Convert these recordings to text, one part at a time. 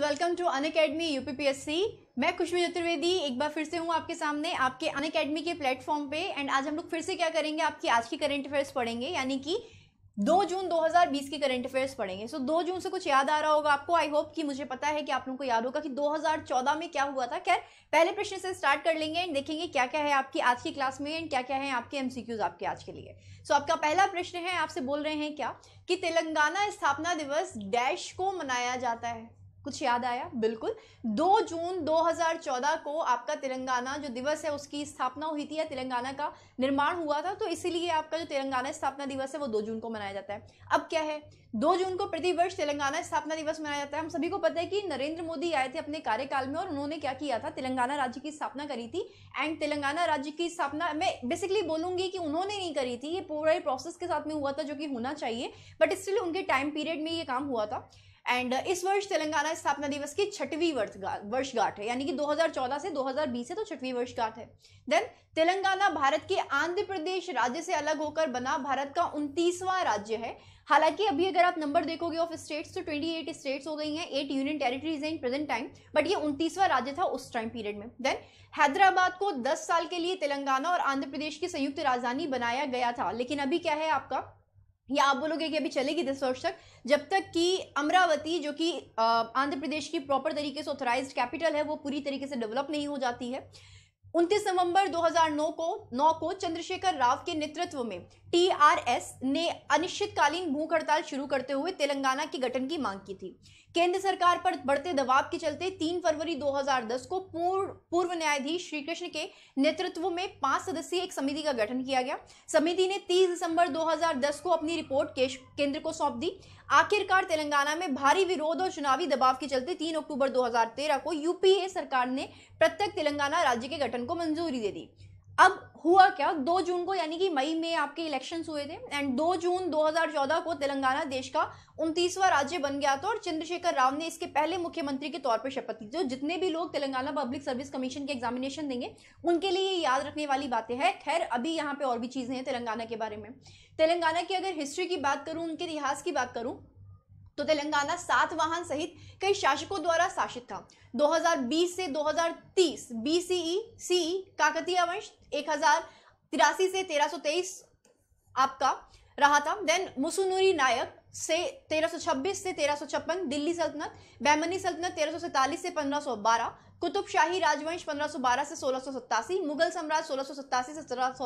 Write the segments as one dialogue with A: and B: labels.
A: welcome to Unacademy UPPSC मैं खुशबी चतुर्वेदी एक बार फिर से हूँ आपके सामने आपके अन अकेडमी के प्लेटफॉर्म पे एंड आज हम लोग फिर से क्या करेंगे आपकी आज की करंट अफेयर्स पढ़ेंगे यानी कि 2 जून 2020 के करंट अफेयर्स पढ़ेंगे सो so, 2 जून से कुछ याद आ रहा होगा आपको आई होप कि मुझे पता है कि आप लोगों को याद होगा कि 2014 में क्या हुआ था खैर पहले प्रश्न से स्टार्ट कर लेंगे एंड देखेंगे क्या क्या है आपकी आज की क्लास में एंड क्या क्या है आपके एमसीक्यूज आपके आज के लिए सो so, आपका पहला प्रश्न है आपसे बोल रहे हैं क्या कि तेलंगाना स्थापना दिवस डैश को मनाया जाता है कुछ याद आया बिल्कुल 2 जून 2014 को आपका तेलंगाना जो दिवस है उसकी स्थापना हुई थी या तेलंगाना का निर्माण हुआ था तो इसीलिए आपका जो तेलंगाना स्थापना दिवस है वो 2 जून को मनाया जाता है अब क्या है 2 जून को प्रतिवर्ष तेलंगाना स्थापना दिवस मनाया जाता है हम सभी को पता है कि नरेंद्र मोदी आए थे अपने कार्यकाल में और उन्होंने क्या किया था तेलंगाना राज्य की स्थापना करी थी एंड तेलंगाना राज्य की स्थापना मैं बेसिकली बोलूंगी कि उन्होंने नहीं करी थी ये पूरा प्रोसेस के साथ में हुआ था जो कि होना चाहिए बट स्टिल उनके टाइम पीरियड में ये काम हुआ था एंड uh, इस वर्ष तेलंगाना स्थापना दिवस की छठवीं वर्षगांठ है यानी कि 2014 से 2020 है तो छठवीं वर्षगांठ है देन तेलंगाना भारत के आंध्र प्रदेश राज्य से अलग होकर बना भारत का उनतीसवां राज्य है हालांकि अभी अगर आप नंबर देखोगे ऑफ स्टेट्स तो 28 स्टेट्स हो गई हैं एट यूनियन टेरिटरीज हैं इन प्रेजेंट टाइम बट ये उनतीसवां राज्य था उस टाइम पीरियड में देन हैदराबाद को 10 साल के लिए तेलंगाना और आंध्र प्रदेश की संयुक्त राजधानी बनाया गया था लेकिन अभी क्या है आपका या आप बोलोगे कि अभी चलेगी दस वर्ष तक जब तक कि अमरावती जो कि आंध्र प्रदेश की प्रॉपर तरीके से ऑथराइज कैपिटल है वो पूरी तरीके से डेवलप नहीं हो जाती है उनतीस नवंबर 2009 को नौ को चंद्रशेखर राव के नेतृत्व में टीआरएस ने अनिश्चितकालीन भूख हड़ताल शुरू करते हुए तेलंगाना के गठन की मांग की थी केंद्र सरकार पर बढ़ते दबाव के चलते 3 फरवरी 2010 को पूर्व पूर्व न्यायाधीश श्री कृष्ण के नेतृत्व में पांच सदस्यीय एक समिति का गठन किया गया समिति ने 30 दिसंबर 2010 को अपनी रिपोर्ट केंद्र को सौंप दी आखिरकार तेलंगाना में भारी विरोध और चुनावी दबाव के चलते 3 अक्टूबर 2013 को यूपीए सरकार ने प्रत्येक तेलंगाना राज्य के गठन को मंजूरी दे दी अब हुआ क्या दो जून को यानी कि मई में आपके इलेक्शंस हुए थे एंड दो जून 2014 को तेलंगाना देश का उनतीसवां राज्य बन गया था और चंद्रशेखर राव ने इसके पहले मुख्यमंत्री के तौर पर शपथ ली थी जितने भी लोग तेलंगाना पब्लिक सर्विस कमीशन के एग्जामिनेशन देंगे उनके लिए ये याद रखने वाली बातें हैं खैर अभी यहाँ पे और भी चीज़ें हैं तेलंगाना के बारे में तेलंगाना की अगर हिस्ट्री की बात करूँ उनके इतिहास की बात करूँ तो तेलंगाना सात वाहन सहित कई शासकों द्वारा शासित था 2020 से 2030 बीसीई सी काकतीय वंश एक से 1323 आपका रहा था देन मुसुनूरी नायक से 1326 से 1356 दिल्ली सल्तनत बैमनी सल्तनत तेरह से 1512 कुतुबशाही राजवंश 1512 से सोलह मुगल साम्राज्य सोलह से सत्रह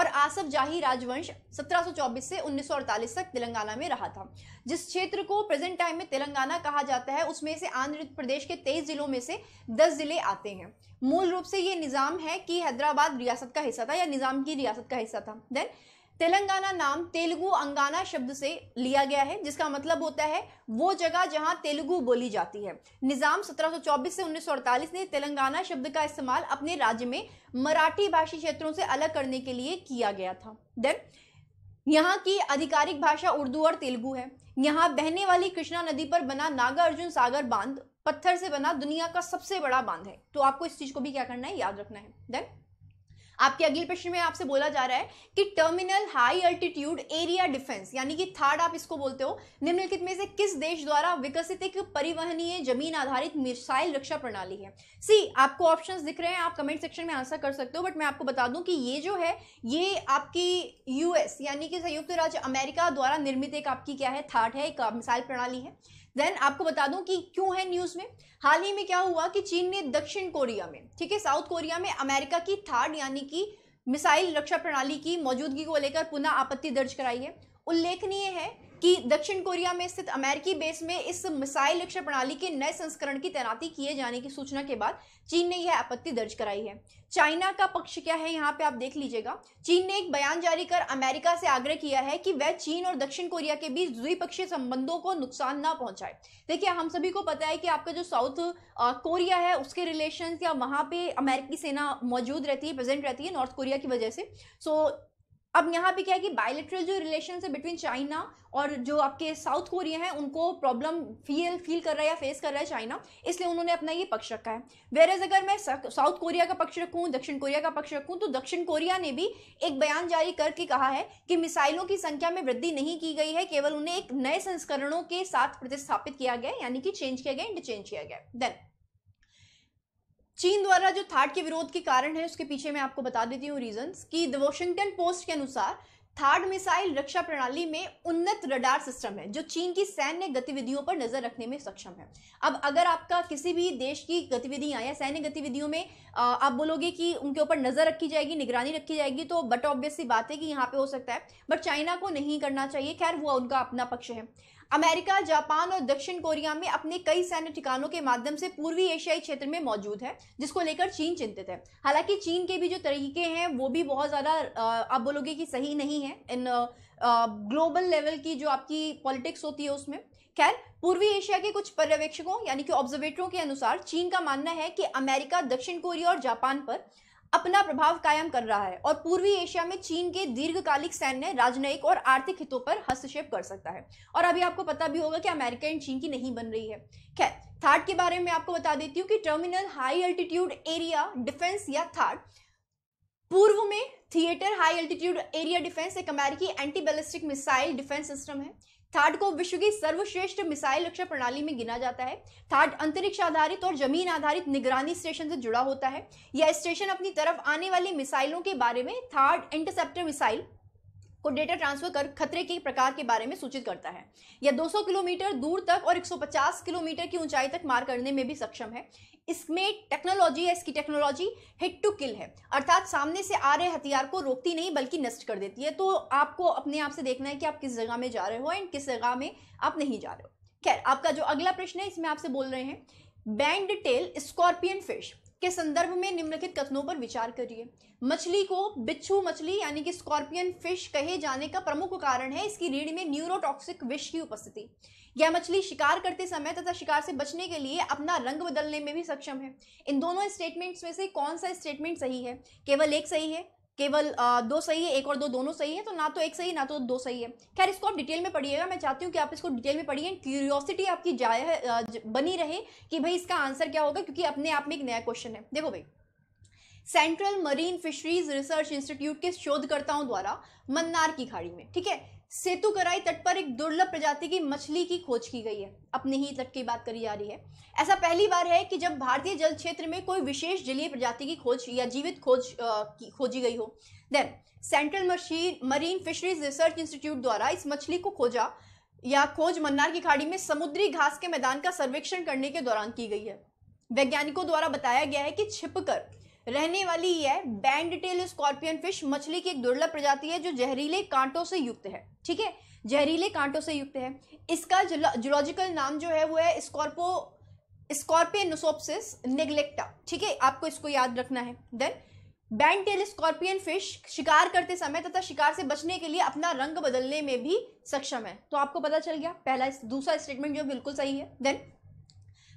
A: और आसफ जाही राजवंश 1724 से 1948 तक तेलंगाना में रहा था जिस क्षेत्र को प्रेजेंट टाइम में तेलंगाना कहा जाता है उसमें से आंध्र प्रदेश के 23 जिलों में से 10 जिले आते हैं मूल रूप से ये निज़ाम है कि हैदराबाद रियासत का हिस्सा था या निज़ाम की रियासत का हिस्सा था देन तेलंगाना नाम तेलुगु अंगाना शब्द से लिया गया है जिसका मतलब होता है वो जगह जहां तेलुगु बोली जाती है निजाम 1724 से 1948 ने तेलंगाना शब्द का इस्तेमाल अपने राज्य में मराठी भाषी क्षेत्रों से अलग करने के लिए किया गया था देन यहाँ की आधिकारिक भाषा उर्दू और तेलुगु है यहाँ बहने वाली कृष्णा नदी पर बना नागा अर्जुन सागर बांध पत्थर से बना दुनिया का सबसे बड़ा बांध है तो आपको इस चीज को भी क्या करना है याद रखना है देन आपके अगले प्रश्न में आपसे बोला जा रहा है कि terminal high altitude area defence यानी कि थर्ड आप इसको बोलते हो निम्नलिखित में से किस देश द्वारा विकसित एक परिवहनीय जमीन आधारित मिसाइल रक्षा प्रणाली है सी आपको ऑप्शन दिख रहे हैं आप कमेंट सेक्शन में आंसर कर सकते हो बट मैं आपको बता दूं कि ये जो है ये आपकी यूएस यानी कि संयुक्त राज्य अमेरिका द्वारा निर्मित एक आपकी क्या है थाट है एक मिसाइल प्रणाली है देन आपको बता दूं कि क्यों है न्यूज में हाल ही में क्या हुआ कि चीन ने दक्षिण कोरिया में ठीक है साउथ कोरिया में अमेरिका की थार्ड यानी कि मिसाइल रक्षा प्रणाली की मौजूदगी को लेकर पुनः आपत्ति दर्ज कराई है उल्लेखनीय है कि दक्षिण कोरिया में स्थित अमेरिकी बेस में इस मिसाइल लक्ष्य प्रणाली के नए संस्करण की तैनाती किए जाने की सूचना के बाद चीन ने यह आपत्ति दर्ज कराई है चाइना का पक्ष क्या है यहाँ पे आप देख लीजिएगा चीन ने एक बयान जारी कर अमेरिका से आग्रह किया है कि वह चीन और दक्षिण कोरिया के बीच द्विपक्षीय संबंधों को नुकसान ना पहुंचाए देखिए हम सभी को पता है कि आपका जो साउथ कोरिया है उसके रिलेशन या वहां पे अमेरिकी सेना मौजूद रहती है प्रेजेंट रहती है नॉर्थ कोरिया की वजह से सो अब यहाँ पे क्या है कि बायोलिट्रल जो रिलेशन है बिटवीन चाइना और जो आपके साउथ कोरिया है उनको प्रॉब्लम फील फील कर रहा है या फेस कर रहा है चाइना इसलिए उन्होंने अपना ये पक्ष रखा है वेर एज अगर मैं साउथ कोरिया का पक्ष रखूँ दक्षिण कोरिया का पक्ष रखूँ तो दक्षिण कोरिया ने भी एक बयान जारी करके कहा है कि मिसाइलों की संख्या में वृद्धि नहीं की गई है केवल उन्हें एक नए संस्करणों के साथ प्रतिस्थापित किया गया यानी कि चेंज किया गया इंटरचेंज किया गया देन चीन द्वारा जो थाट के विरोध के कारण है उसके पीछे मैं आपको बता देती हूँ रीजंस कि द वॉशिंगटन पोस्ट के अनुसार थार्ड मिसाइल रक्षा प्रणाली में उन्नत रडार सिस्टम है जो चीन की सैन्य गतिविधियों पर नजर रखने में सक्षम है अब अगर आपका किसी भी देश की गतिविधियां या सैन्य गतिविधियों में आप बोलोगे कि उनके ऊपर नजर रखी जाएगी निगरानी रखी जाएगी तो बट ऑब्वियस सी बात है कि यहाँ पे हो सकता है बट चाइना को नहीं करना चाहिए खैर हुआ उनका अपना पक्ष है अमेरिका जापान और दक्षिण कोरिया में अपने कई सैन्य ठिकानों के माध्यम से पूर्वी एशियाई क्षेत्र में मौजूद है जिसको लेकर चीन चिंतित है हालांकि चीन के भी जो तरीके हैं वो भी बहुत ज़्यादा आप बोलोगे कि सही नहीं है इन ग्लोबल लेवल की जो आपकी पॉलिटिक्स होती है उसमें खैर पूर्वी एशिया के कुछ पर्यवेक्षकों यानी कि ऑब्जर्वेटरों के अनुसार चीन का मानना है कि अमेरिका दक्षिण कोरिया और जापान पर अपना प्रभाव कायम कर रहा है और पूर्वी एशिया में चीन के दीर्घकालिक सैन्य राजनयिक और आर्थिक हितों पर हस्तक्षेप कर सकता है और अभी आपको पता भी होगा कि अमेरिका एंड चीन की नहीं बन रही है खैर थाट के बारे में आपको बता देती हूँ कि terminal high altitude area defence या थाट पूर्व में theatre high altitude area defence एक अमेरिकी anti ballistic missile defence system है थार्ड को विश्व की सर्वश्रेष्ठ मिसाइल रक्षा प्रणाली में गिना जाता है थार्ड अंतरिक्ष आधारित और जमीन आधारित निगरानी स्टेशन से जुड़ा होता है यह स्टेशन अपनी तरफ आने वाली मिसाइलों के बारे में थार्ड इंटरसेप्टर मिसाइल को डेटा ट्रांसफर कर खतरे के प्रकार के बारे में सूचित करता है यह 200 किलोमीटर दूर तक और 150 किलोमीटर की ऊंचाई तक मार करने में भी सक्षम है इसमें टेक्नोलॉजी या इसकी टेक्नोलॉजी हिट टू किल है अर्थात सामने से आ रहे हथियार को रोकती नहीं बल्कि नष्ट कर देती है तो आपको अपने आप से देखना है कि आप किस जगह में जा रहे हो एंड किस जगह में आप नहीं जा रहे हो खैर आपका जो अगला प्रश्न है इसमें आपसे बोल रहे हैं बैंड टेल स्कॉर्पियन फिश के संदर्भ में निम्नलिखित कथनों पर विचार करिए मछली को बिच्छू मछली यानी कि स्कॉर्पियन फिश कहे जाने का प्रमुख कारण है इसकी रीढ़ में न्यूरोटॉक्सिक विष की उपस्थिति यह मछली शिकार करते समय तथा शिकार से बचने के लिए अपना रंग बदलने में भी सक्षम है इन दोनों स्टेटमेंट्स में से कौन सा स्टेटमेंट सही है केवल एक सही है केवल दो सही है एक और दो दोनों सही है तो ना तो एक सही ना तो दो सही है खैर इसको आप डिटेल में पढ़िएगा मैं चाहती हूँ कि आप इसको डिटेल में पढ़िए क्यूरियोसिटी आपकी जाय बनी रहे कि भाई इसका आंसर क्या होगा क्योंकि अपने आप में एक नया क्वेश्चन है देखो भाई central marine fisheries research institute के शोधकर्ताओं द्वारा मन्नार की खाड़ी में ठीक है सेतु कराई तट पर एक दुर्लभ प्रजाति की मछली की खोज की गई है अपने ही तट की बात करी जा रही है ऐसा पहली बार है कि जब भारतीय जल क्षेत्र में कोई विशेष जलीय प्रजाति की खोज या जीवित खोज आ, की खोजी गई हो then central machine marine fisheries research institute द्वारा इस मछली को खोजा या खोज मन्नार की खाड़ी में समुद्री घास के मैदान का सर्वेक्षण करने के दौरान की गई है वैज्ञानिकों द्वारा बताया गया है कि छिपकर रहने वाली है बैंड टेल स्कॉर्पियन फिश मछली की एक दुर्लभ प्रजाति है जो जहरीले कांटों से युक्त है ठीक है जहरीले कांटों से युक्त है इसका जुलॉजिकल नाम जो है वो है स्कॉर्पो स्कॉर्पियनोसोप्सिस नेग्लेक्टा ठीक है आपको इसको याद रखना है then band tail scorpion fish शिकार करते समय तथा शिकार से बचने के लिए अपना रंग बदलने में भी सक्षम है तो आपको पता चल गया पहला दूसरा स्टेटमेंट जो बिल्कुल सही है देन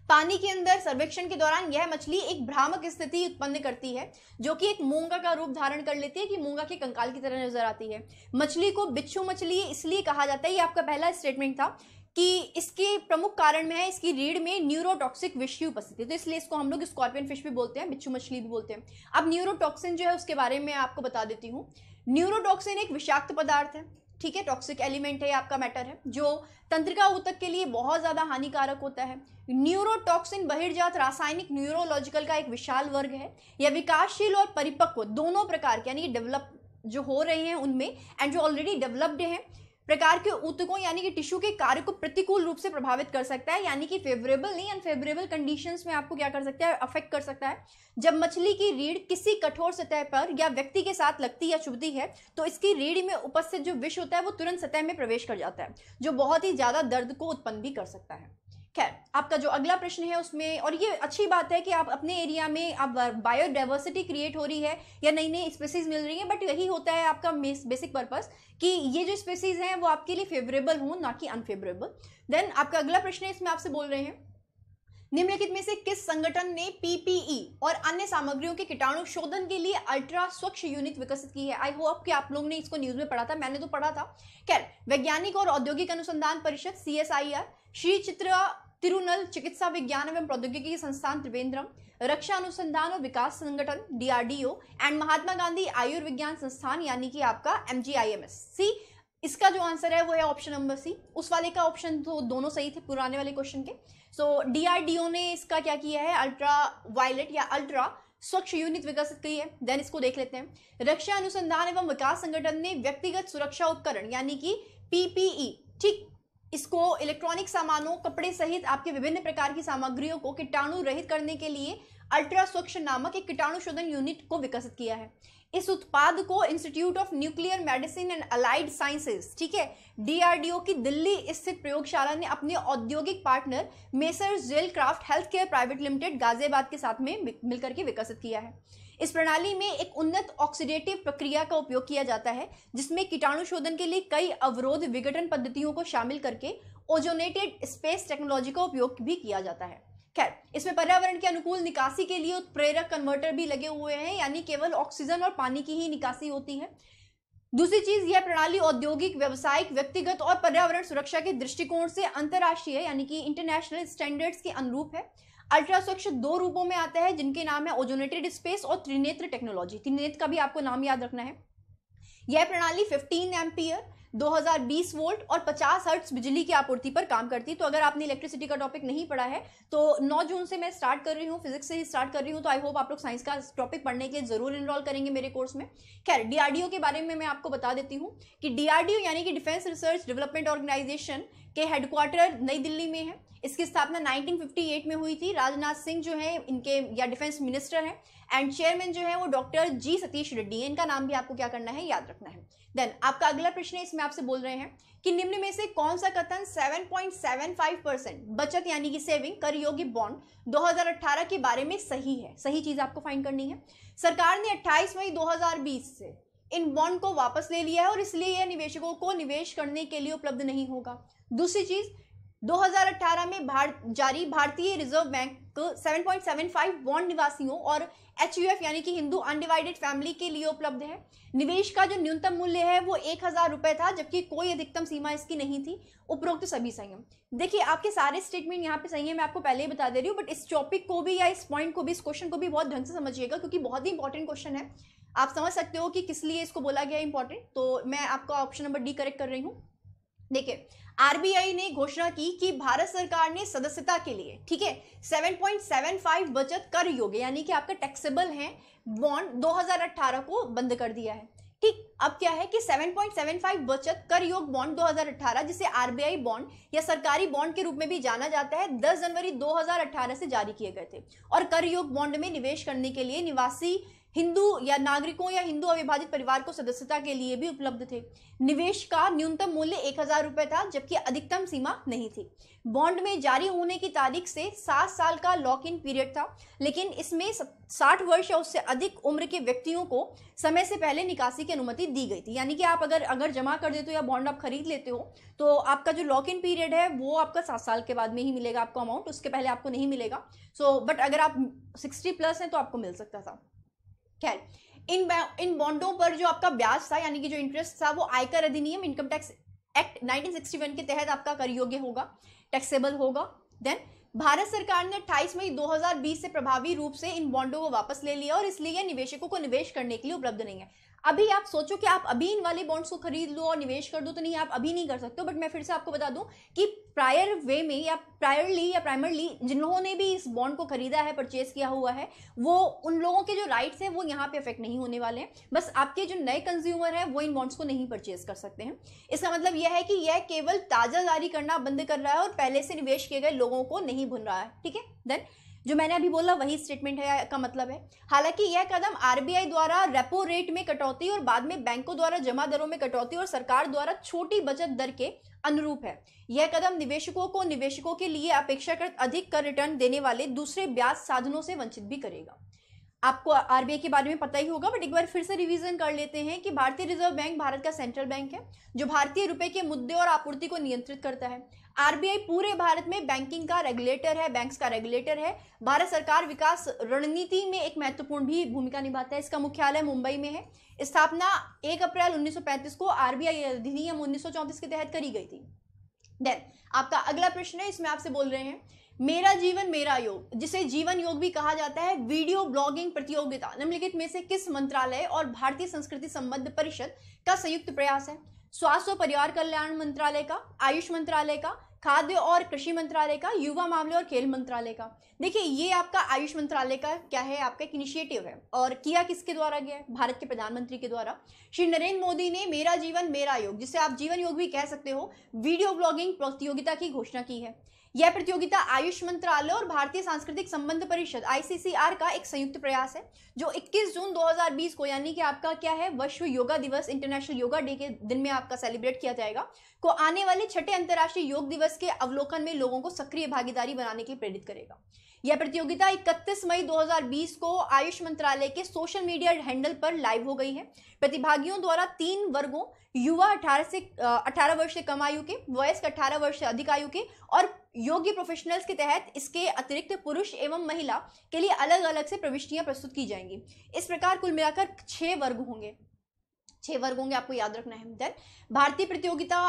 A: पानी के अंदर सर्वेक्षण के दौरान यह मछली एक भ्रामक स्थिति उत्पन्न करती है जो कि एक मूंगा का रूप धारण कर लेती है कि मूंगा के कंकाल की तरह नजर आती है मछली को बिच्छू मछली इसलिए कहा जाता है ये आपका पहला स्टेटमेंट था कि इसके प्रमुख कारण में है इसकी रीढ़ में न्यूरोटॉक्सिक विष की उपस्थिति तो इसलिए इसको हम लोग स्कॉर्पियन फिश भी बोलते हैं बिच्छू मछली भी बोलते हैं अब न्यूरोटॉक्सिन जो है उसके बारे में आपको बता देती हूँ न्यूरोटॉक्सिन एक विषाक्त पदार्थ है ठीक है टॉक्सिक एलिमेंट है आपका मैटर है जो तंत्रिका ऊतक के लिए बहुत ज़्यादा हानिकारक होता है न्यूरोटॉक्सिन बहिर्जात रासायनिक न्यूरोलॉजिकल का एक विशाल वर्ग है यह विकासशील और परिपक्व दोनों प्रकार के यानी डेवलप जो हो रहे हैं उनमें एंड जो ऑलरेडी डेवलप्ड हैं प्रकार के ऊतकों यानी कि टिश्यू के कार्य को प्रतिकूल रूप से प्रभावित कर सकता है यानी कि फेवरेबल नहीं अनफेवरेबल कंडीशंस में आपको क्या कर सकता है अफेक्ट कर सकता है जब मछली की रीढ़ किसी कठोर सतह पर या व्यक्ति के साथ लगती या चुभती है तो इसकी रीढ़ में उपस्थित जो विष होता है वो तुरंत सतह में प्रवेश कर जाता है जो बहुत ही ज़्यादा दर्द को उत्पन्न भी कर सकता है खैर आपका जो अगला प्रश्न है उसमें और ये अच्छी बात है कि आप अपने एरिया में आप बायोडाइवर्सिटी क्रिएट हो रही है या नई नई स्पेसीज मिल रही हैं बट यही होता है आपका बेसिक पर्पस कि ये जो स्पेसीज हैं वो आपके लिए फेवरेबल हों ना कि अनफेवरेबल देन आपका अगला प्रश्न है इसमें आपसे बोल रहे हैं निम्नलिखित में से किस संगठन ने पीपीई e और अन्य सामग्रियों के कीटाणु शोधन के लिए अल्ट्रा स्वच्छ यूनिट विकसित की है आई होप कि आप लोग ने इसको न्यूज में पढ़ा था मैंने तो पढ़ा था खैर वैज्ञानिक और औद्योगिक अनुसंधान परिषद सी श्री चित्रा तिरुनल चिकित्सा विज्ञान एवं प्रौद्योगिकी संस्थान त्रिवेंद्रम रक्षा अनुसंधान और विकास संगठन डीआरडीओ एंड महात्मा गांधी आयुर्विज्ञान संस्थान यानी कि आपका एम सी इसका जो आंसर है वो है ऑप्शन नंबर सी उस वाले का ऑप्शन तो दोनों सही थे पुराने वाले क्वेश्चन के सो डीआरडीओ ने इसका क्या किया है अल्ट्रा वायलेट या अल्ट्रा स्वच्छ यूनिट विकसित की है देन इसको देख लेते हैं रक्षा अनुसंधान एवं विकास संगठन ने व्यक्तिगत सुरक्षा उपकरण यानी कि पीपीई e, ठीक इसको इलेक्ट्रॉनिक सामानों कपड़े सहित आपके विभिन्न प्रकार की सामग्रियों को कीटाणु रहित करने के लिए अल्ट्रा स्वच्छ नामक एक कीटाणु शोधन यूनिट को विकसित किया है इस उत्पाद को institute of nuclear medicine and allied sciences ठीक है डीआरडीओ की दिल्ली स्थित प्रयोगशाला ने अपने औद्योगिक partner messrs gel craft health care private limited Ghaziabad के साथ में मिलकर के विकसित किया है इस प्रणाली में एक उन्नत ऑक्सीडेटिव प्रक्रिया का उपयोग किया जाता है जिसमें कीटाणु शोधन के लिए कई अवरोध विघटन पद्धतियों को शामिल करके ओजोनेटेड स्पेस टेक्नोलॉजी का उपयोग भी किया जाता है खैर इसमें पर्यावरण के अनुकूल निकासी के लिए उत्प्रेरक कन्वर्टर भी लगे हुए हैं यानी केवल ऑक्सीजन और पानी की ही निकासी होती है दूसरी चीज यह प्रणाली औद्योगिक व्यवसायिक व्यक्तिगत और पर्यावरण सुरक्षा के दृष्टिकोण से अंतर्राष्ट्रीय यानी कि इंटरनेशनल स्टैंडर्ड्स के अनुरूप है अल्ट्रा स्वच्छ दो रूपों में आता है जिनके नाम है ओजोनेटेड स्पेस और त्रिनेत्र टेक्नोलॉजी त्रिनेत्र का भी आपको नाम याद रखना है यह प्रणाली 15 एम्पियर 2020 वोल्ट और 50 हर्ट्ज बिजली की आपूर्ति पर काम करती है तो अगर आपने इलेक्ट्रिसिटी का टॉपिक नहीं पढ़ा है तो 9 जून से मैं स्टार्ट कर रही हूँ फिजिक्स से ही स्टार्ट कर रही हूँ तो आई होप आप लोग साइंस का टॉपिक पढ़ने के लिए जरूर इनरॉल करेंगे मेरे कोर्स में खैर डीआरडीओ के बारे में मैं आपको बता देती हूँ कि डीआरडीओ यानी कि डिफेंस रिसर्च डेवलपमेंट ऑर्गेनाइजेशन के हेडक्वार्टर नई दिल्ली में है इसकी स्थापना 1958 में हुई थी राजनाथ सिंह जो है इनके या डिफेंस मिनिस्टर हैं एंड चेयरमैन जो है वो डॉक्टर जी सतीश रेड्डी है इनका नाम भी आपको क्या करना है याद रखना है देन आपका अगला प्रश्न इसमें आपसे बोल रहे हैं कि निम्न में से कौन सा कथन 7.75 परसेंट बचत यानी कि सेविंग कर योग्य बॉन्ड 2018 के बारे में सही है सही चीज आपको फाइंड करनी है सरकार ने 28 मई 2020 से इन बॉन्ड को वापस ले लिया है और इसलिए यह निवेशकों को निवेश करने के लिए उपलब्ध नहीं होगा दूसरी चीज़ 2018 में भारत जारी भारतीय रिजर्व बैंक 7.75 बॉन्ड निवासियों और एच यानी कि हिंदू अनडिवाइडेड फैमिली के लिए उपलब्ध है निवेश का जो न्यूनतम मूल्य है वो एक हजार रुपए था जबकि कोई अधिकतम सीमा इसकी नहीं थी उपरोक्त तो सभी संयम देखिए आपके सारे स्टेटमेंट यहाँ पे सही है मैं आपको पहले ही बता दे रही हूँ बट इस टॉपिक को भी या इस पॉइंट को भी इस क्वेश्चन को भी बहुत ढंग से समझिएगा क्योंकि बहुत ही इंपॉर्टेंट क्वेश्चन है आप समझ सकते हो कि किस लिए इसको बोला गया इंपॉर्टेंट तो मैं आपका ऑप्शन नंबर डी करेक्ट कर रही हूँ देखिए आरबीआई ने घोषणा की कि भारत सरकार ने सदस्यता के लिए ठीक है 7.75 बचत कर योग्य यानी कि आपके टैक्सेबल हैं बॉन्ड 2018 को बंद कर दिया है ठीक अब क्या है कि 7.75 बचत कर योग बॉन्ड 2018 जिसे आरबीआई बॉन्ड या सरकारी बॉन्ड के रूप में भी जाना जाता है 10 जनवरी 2018 से जारी किए गए थे और कर योग बॉन्ड में निवेश करने के लिए निवासी हिंदू या नागरिकों या हिंदू अविभाजित परिवार को सदस्यता के लिए भी उपलब्ध थे निवेश का न्यूनतम मूल्य एक हजार रुपए था जबकि अधिकतम सीमा नहीं थी बॉन्ड में जारी होने की तारीख से सात साल का लॉक इन पीरियड था लेकिन इसमें साठ वर्ष या उससे अधिक उम्र के व्यक्तियों को समय से पहले निकासी की अनुमति दी गई थी यानी कि आप अगर अगर जमा कर देते हो या बॉन्ड आप खरीद लेते हो तो आपका जो लॉक इन पीरियड है वो आपका सात साल के बाद में ही मिलेगा आपको अमाउंट उसके पहले आपको नहीं मिलेगा सो so, बट अगर आप सिक्सटी प्लस हैं तो आपको मिल सकता था खैर इन इन बॉन्डों पर जो आपका ब्याज था यानी कि जो इंटरेस्ट था वो आयकर अधिनियम इनकम टैक्स एक्ट 1961 के तहत आपका कर योग्य होगा टैक्सेबल होगा देन भारत सरकार ने 28 मई 2020 से प्रभावी रूप से इन बॉन्डों को वापस ले लिया और इसलिए निवेशकों को निवेश करने के लिए उपलब्ध नहीं है अभी आप सोचो कि आप अभी इन वाले बॉन्ड्स को खरीद लो और निवेश कर दो तो नहीं आप अभी नहीं कर सकते बट मैं फिर से आपको बता दूं कि प्रायर वे में या प्रायरली या प्राइमरली जिन्होंने भी इस बॉन्ड को खरीदा है परचेज किया हुआ है वो उन लोगों के जो राइट्स हैं वो यहाँ पे अफेक्ट नहीं होने वाले हैं बस आपके जो नए कंज्यूमर हैं वो इन बॉन्ड्स को नहीं परचेज कर सकते हैं इसका मतलब यह है कि यह केवल ताजा जारी करना बंद कर रहा है और पहले से निवेश किए गए लोगों को नहीं भुन रहा है ठीक है देन जो मैंने अभी बोला वही स्टेटमेंट है का मतलब है हालांकि यह कदम आरबीआई द्वारा रेपो रेट में कटौती और बाद में बैंकों द्वारा जमा दरों में कटौती और सरकार द्वारा छोटी बचत दर के अनुरूप है यह कदम निवेशकों को निवेशकों के लिए अपेक्षाकृत अधिक कर रिटर्न देने वाले दूसरे ब्याज साधनों से वंचित भी करेगा आपको आर के बारे में पता ही होगा बट एक बार फिर से रिवीजन कर लेते हैं कि भारतीय रिजर्व बैंक भारत का सेंट्रल बैंक है जो भारतीय रुपए के मुद्दे और आपूर्ति को नियंत्रित करता है आर पूरे भारत में बैंकिंग का रेगुलेटर है बैंक्स का रेगुलेटर है भारत सरकार विकास रणनीति में एक महत्वपूर्ण भी भूमिका निभाता है इसका मुख्यालय मुंबई में है स्थापना एक अप्रैल उन्नीस को आरबीआई अधिनियम उन्नीस के तहत करी गई थी देन आपका अगला प्रश्न है इसमें आपसे बोल रहे हैं मेरा जीवन मेरा योग जिसे जीवन योग भी कहा जाता है वीडियो ब्लॉगिंग प्रतियोगिता निम्नलिखित में से किस मंत्रालय और भारतीय संस्कृति संबद्ध परिषद का संयुक्त प्रयास है स्वास्थ्य और परिवार कल्याण मंत्रालय का आयुष मंत्रालय का खाद्य और कृषि मंत्रालय का युवा मामले और खेल मंत्रालय का देखिए ये आपका आयुष मंत्रालय का क्या है आपका एक इनिशिएटिव है और किया किसके द्वारा गया है भारत के प्रधानमंत्री के द्वारा श्री नरेंद्र मोदी ने मेरा जीवन मेरा योग जिसे आप जीवन योग भी कह सकते हो वीडियो ब्लॉगिंग प्रतियोगिता की घोषणा की है यह प्रतियोगिता आयुष मंत्रालय और भारतीय सांस्कृतिक संबंध परिषद आईसीसीआर का एक संयुक्त प्रयास है जो 21 जून 2020 को यानी कि आपका क्या है विश्व योगा दिवस इंटरनेशनल योगा डे के दिन में आपका सेलिब्रेट किया जाएगा को आने वाले छठे अंतर्राष्ट्रीय योग दिवस के अवलोकन में लोगों को सक्रिय भागीदारी बनाने के लिए प्रेरित करेगा यह प्रतियोगिता 31 मई 2020 को आयुष मंत्रालय के सोशल मीडिया हैंडल पर लाइव हो गई है प्रतिभागियों द्वारा तीन वर्गों युवा 18 से 18 वर्ष से कम आयु के वयस्क 18 वर्ष से अधिक आयु के और योग्य प्रोफेशनल्स के तहत इसके अतिरिक्त पुरुष एवं महिला के लिए अलग अलग से प्रविष्टियां प्रस्तुत की जाएंगी इस प्रकार कुल मिलाकर छह वर्ग होंगे छह वर्ग होंगे आपको याद रखना है भारतीय प्रतियोगिता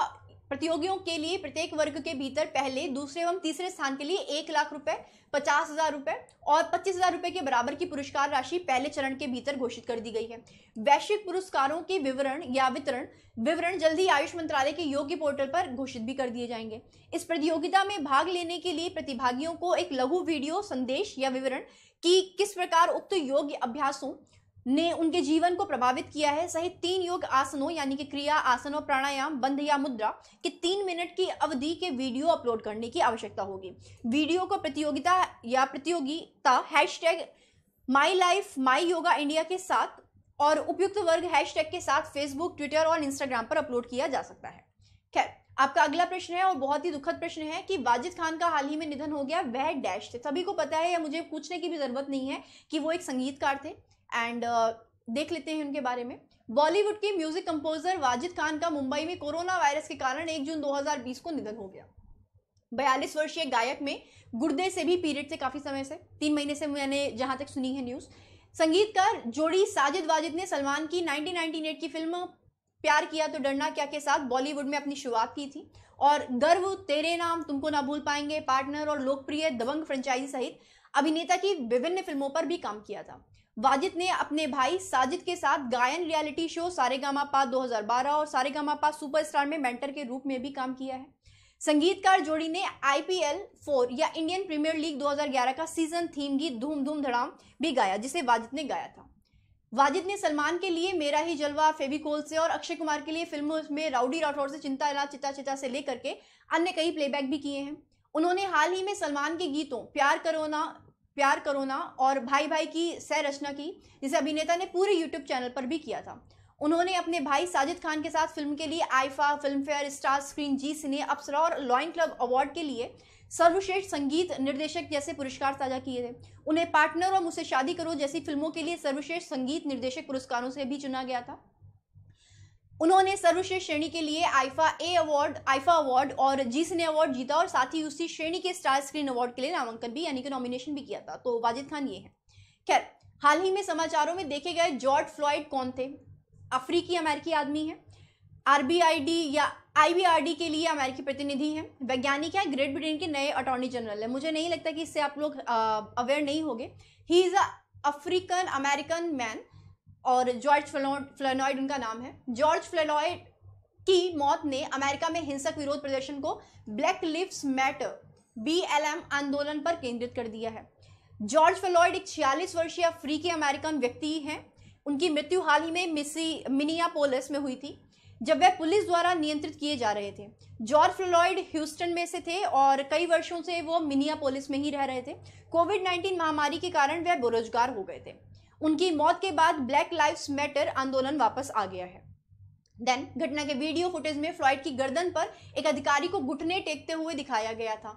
A: प्रतियोगियों के लिए प्रत्येक वर्ग के भीतर पहले दूसरे एवं तीसरे स्थान के लिए एक लाख रुपए पचास हजार रुपए और पच्चीस हजार रुपए के बराबर की पुरस्कार राशि पहले चरण के भीतर घोषित कर दी गई है वैश्विक पुरस्कारों के विवरण या वितरण विवरण जल्द ही आयुष मंत्रालय के योग्य पोर्टल पर घोषित भी कर दिए जाएंगे इस प्रतियोगिता में भाग लेने के लिए प्रतिभागियों को एक लघु वीडियो संदेश या विवरण की किस प्रकार उक्त योग्य अभ्यासों ने उनके जीवन को प्रभावित किया है सहित तीन योग आसनों यानी कि क्रिया आसन और प्राणायाम बंध या मुद्रा के तीन मिनट की अवधि के वीडियो अपलोड करने की आवश्यकता होगी वीडियो को प्रतियोगिता या प्रतियोगिता hashtag my life my yoga India के साथ और उपयुक्त वर्ग हैश टैग के साथ फेसबुक ट्विटर और इंस्टाग्राम पर अपलोड किया जा सकता है खैर आपका अगला प्रश्न है और बहुत ही दुखद प्रश्न है कि वाजिद खान का हाल ही में निधन हो गया वह डैश थे सभी को पता है या मुझे पूछने की भी जरूरत नहीं है कि वो एक संगीतकार थे एंड uh, देख लेते हैं उनके बारे में बॉलीवुड के म्यूजिक कंपोजर वाजिद खान का मुंबई में कोरोना वायरस के कारण 1 जून 2020 को निधन हो गया बयालीस वर्षीय गायक में गुर्दे से भी पीरियड से काफ़ी समय से तीन महीने से मैंने जहाँ तक सुनी है न्यूज़ संगीतकार जोड़ी साजिद वाजिद ने सलमान की 1998 की फिल्म प्यार किया तो डरना क्या के साथ बॉलीवुड में अपनी शुरुआत की थी और गर्व तेरे नाम तुमको ना भूल पाएंगे पार्टनर और लोकप्रिय दबंग फ्रेंचाइजी सहित अभिनेता की विभिन्न फिल्मों पर भी काम किया था वाजिद ने अपने भाई साजिद के साथ गायन रियलिटी शो पा 2012 और सारेगामापा सुपरस्टार में मेंटर के रूप में भी काम किया है संगीतकार जोड़ी ने आईपीएल 4 या इंडियन प्रीमियर लीग 2011 का सीजन थीम गीत धूम धूम धड़ाम भी गाया जिसे वाजिद ने गाया था वाजिद ने सलमान के लिए मेरा ही जलवा फेविकोल से और अक्षय कुमार के लिए फिल्मों में राउडी राठौर से चिंता रा चिता चिता से लेकर के अन्य कई प्लेबैक भी किए हैं उन्होंने हाल ही में सलमान के गीतों प्यार करो ना प्यार करो ना और भाई भाई की सह रचना की जिसे अभिनेता ने पूरे यूट्यूब चैनल पर भी किया था उन्होंने अपने भाई साजिद खान के साथ फिल्म के लिए IIFA Filmfare star screen Zee cine Apsara और लॉइन क्लब अवार्ड के लिए सर्वश्रेष्ठ संगीत निर्देशक जैसे पुरस्कार साझा किए थे उन्हें पार्टनर और मुझसे शादी करो जैसी फिल्मों के लिए सर्वश्रेष्ठ संगीत निर्देशक पुरस्कारों से भी चुना गया था उन्होंने सर्वश्रेष्ठ श्रेणी के लिए आईफा ए अवार्ड आईफा अवार्ड और जी सिने अवार्ड जीता और साथ ही उसी श्रेणी के स्टार स्क्रीन अवार्ड के लिए नामांकन भी यानी कि नॉमिनेशन भी किया था तो वाजिद खान ये है खैर हाल ही में समाचारों में देखे गए जॉर्ज फ्लॉइड कौन थे अफ्रीकी अमेरिकी आदमी है आर या आई के लिए अमेरिकी प्रतिनिधि हैं वैज्ञानिक है ग्रेट ब्रिटेन के नए अटॉर्नी जनरल है मुझे नहीं लगता कि इससे आप लोग अवेयर नहीं होंगे he is a African American man और जॉर्ज फ्लोनॉइड उनका नाम है जॉर्ज फ्लोनॉइड की मौत ने अमेरिका में हिंसक विरोध प्रदर्शन को black lives matter B L M आंदोलन पर केंद्रित कर दिया है जॉर्ज फ्लोइड एक छियालीस वर्षीय अफ्रीकी अमेरिकन व्यक्ति हैं उनकी मृत्यु हाल ही में मिसी मिनियापोलिस में हुई थी जब वह पुलिस द्वारा नियंत्रित किए जा रहे थे जॉर्ज फ्लॉइड ह्यूस्टन में से थे और कई वर्षों से वो मिनियापोलिस में ही रह रहे थे कोविड 19 महामारी के कारण वह बेरोजगार हो गए थे उनकी मौत के बाद ब्लैक लाइफ मैटर आंदोलन वापस आ गया है देन घटना के वीडियो फुटेज में फ्लॉइड की गर्दन पर एक अधिकारी को घुटने टेकते हुए दिखाया गया था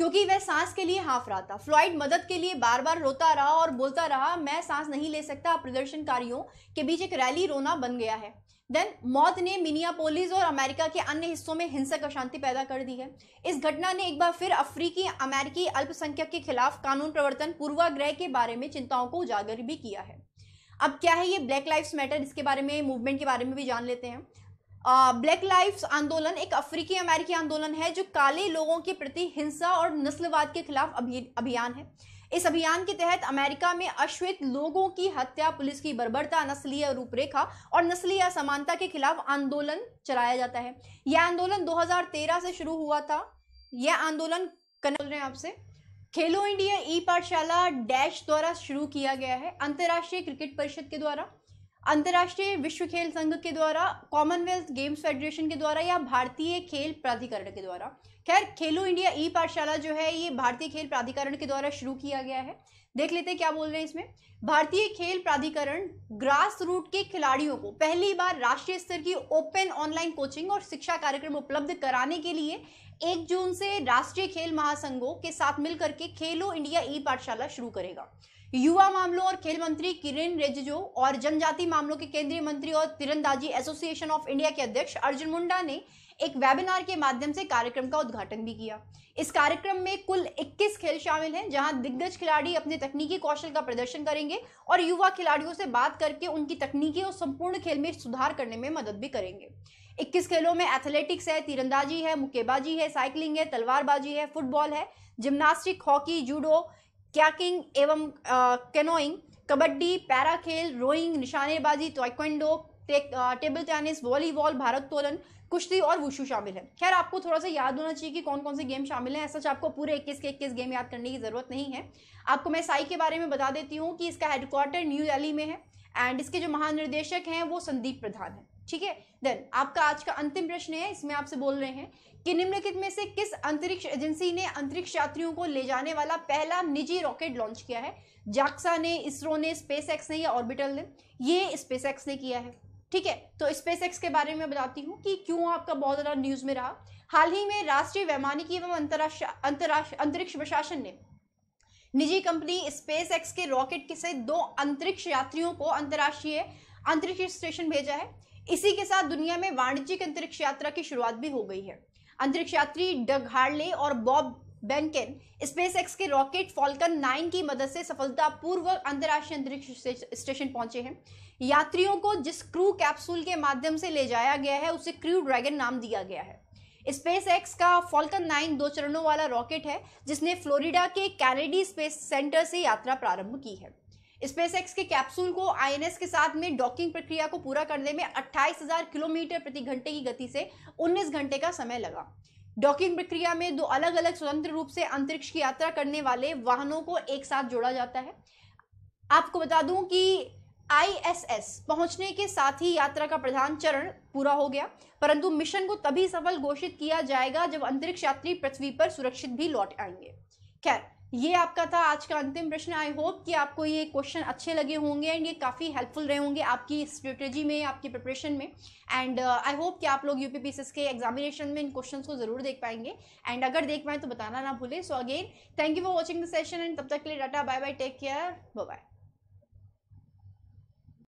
A: क्योंकि वह सांस के लिए हाफ रहा था फ्लॉइड मदद के लिए बार बार रोता रहा और बोलता रहा मैं सांस नहीं ले सकता प्रदर्शनकारियों के बीच एक रैली रोना बन गया है देन मौत ने मिनियापोलिस और अमेरिका के अन्य हिस्सों में हिंसक अशांति पैदा कर दी है इस घटना ने एक बार फिर अफ्रीकी अमेरिकी अल्पसंख्यक के खिलाफ कानून प्रवर्तन पूर्वाग्रह के बारे में चिंताओं को उजागर भी किया है अब क्या है ये ब्लैक लाइफ्स मैटर इसके बारे में मूवमेंट के बारे में भी जान लेते हैं ब्लैक लाइफ आंदोलन एक अफ्रीकी अमेरिकी आंदोलन है जो काले लोगों के प्रति हिंसा और नस्लवाद के खिलाफ अभियान है इस अभियान के तहत अमेरिका में अश्वेत लोगों की हत्या पुलिस की बर्बरता नस्लीय रूपरेखा और नस्लीय असमानता के खिलाफ आंदोलन चलाया जाता है यह आंदोलन 2013 से शुरू हुआ था यह आंदोलन बोल रहे हैं आपसे खेलो इंडिया ई पाठशाला डैश द्वारा शुरू किया गया है अंतर्राष्ट्रीय क्रिकेट परिषद के द्वारा अंतर्राष्ट्रीय विश्व खेल संघ के द्वारा कॉमनवेल्थ गेम्स फेडरेशन के द्वारा या भारतीय खेल प्राधिकरण के द्वारा खैर खेलो इंडिया ई पाठशाला जो है ये भारतीय खेल प्राधिकरण के द्वारा शुरू किया गया है देख लेते हैं क्या बोल रहे हैं इसमें भारतीय खेल प्राधिकरण ग्रास रूट के खिलाड़ियों को पहली बार राष्ट्रीय स्तर की ओपन ऑनलाइन कोचिंग और शिक्षा कार्यक्रम उपलब्ध कराने के लिए एक जून से राष्ट्रीय खेल महासंघों के साथ मिलकर के खेलो इंडिया ई पाठशाला शुरू करेगा युवा मामलों और खेल मंत्री किरेन रिजिजू और जनजाति मामलों के केंद्रीय मंत्री और तिरंदाजी एसोसिएशन ऑफ इंडिया के अध्यक्ष अर्जुन मुंडा ने एक वेबिनार के माध्यम से कार्यक्रम का उद्घाटन भी किया इस कार्यक्रम में कुल 21 खेल शामिल हैं जहां दिग्गज खिलाड़ी अपने तकनीकी कौशल का प्रदर्शन करेंगे और युवा खिलाड़ियों से बात करके उनकी तकनीकी और संपूर्ण खेल में सुधार करने में मदद भी करेंगे 21 खेलों में एथलेटिक्स है तीरंदाजी है मुक्केबाजी है साइकिलिंग है तलवारबाजी है फुटबॉल है जिम्नास्टिक हॉकी जूडो क्याकिंग एवं कैनोइंग कबड्डी पैरा खेल रोइंग निशानेबाजी टॉइक्वेंडो टेबल टेनिस वॉलीबॉल भारोत्तोलन कुश्ती और वुशू शामिल है खैर आपको थोड़ा सा याद होना चाहिए कि कौन कौन से गेम शामिल हैं ऐसा तो आपको पूरे इक्कीस के इक्कीस गेम याद करने की ज़रूरत नहीं है आपको मैं साई के बारे में बता देती हूँ कि इसका हेडक्वार्टर न्यू दिल्ली में है एंड इसके जो महानिर्देशक हैं वो संदीप प्रधान हैं ठीक है देन आपका आज का अंतिम प्रश्न है इसमें आपसे बोल रहे हैं कि निम्नलिखित में से किस अंतरिक्ष एजेंसी ने अंतरिक्ष यात्रियों को ले जाने वाला पहला निजी रॉकेट लॉन्च किया है जाक्सा ने इसरो ने स्पेसएक्स ने या ऑर्बिटल ने ये स्पेसएक्स ने किया है ठीक है तो स्पेसएक्स के बारे में बताती हूँ कि क्यों आपका बहुत ज़्यादा न्यूज़ में रहा हाल ही में राष्ट्रीय वैमानिकी एवं अंतरराष्ट्रीय अंतरिक्ष प्रशासन ने निजी कंपनी स्पेस एक्स के रॉकेट के से दो अंतरिक्ष यात्रियों को अंतर्राष्ट्रीय अंतरिक्ष स्टेशन भेजा है इसी के साथ दुनिया में वाणिज्यिक अंतरिक्ष यात्रा की शुरुआत भी हो गई है अंतरिक्ष यात्री डग हार्ले और बॉब बेनकेन स्पेस एक्स के रॉकेट फॉल्कन नाइन की मदद से सफलतापूर्वक अंतर्राष्ट्रीय अंतरिक्ष स्टेशन पहुंचे हैं यात्रियों को जिस क्रू कैप्सूल के माध्यम से ले जाया गया है उसे क्रू ड्रैगन नाम दिया गया है स्पेस एक्स का फॉल्कन नाइन दो चरणों वाला रॉकेट है जिसने फ्लोरिडा के कैनेडी स्पेस सेंटर से यात्रा प्रारंभ की है स्पेसएक्स के कैप्सूल को आई के साथ में डॉकिंग प्रक्रिया को पूरा करने में 28,000 किलोमीटर प्रति घंटे की गति से 19 घंटे का समय लगा डॉकिंग प्रक्रिया में दो अलग अलग स्वतंत्र रूप से अंतरिक्ष की यात्रा करने वाले वाहनों को एक साथ जोड़ा जाता है आपको बता दूं कि आईएसएस पहुंचने के साथ ही यात्रा का प्रधान चरण पूरा हो गया परंतु मिशन को तभी सफल घोषित किया जाएगा जब अंतरिक्ष यात्री पृथ्वी पर सुरक्षित भी लौट आएंगे खैर ये आपका था आज का अंतिम प्रश्न आई होप कि आपको ये क्वेश्चन अच्छे लगे होंगे एंड ये काफ़ी हेल्पफुल रहे होंगे आपकी स्ट्रेटेजी में आपकी प्रिपरेशन में एंड आई होप कि आप लोग यू पी के एग्जामिनेशन में इन क्वेश्चंस को ज़रूर देख पाएंगे एंड अगर देख पाएँ तो बताना ना भूलें so again thank you for watching the session and तब तक के लिए डाटा bye bye take care bye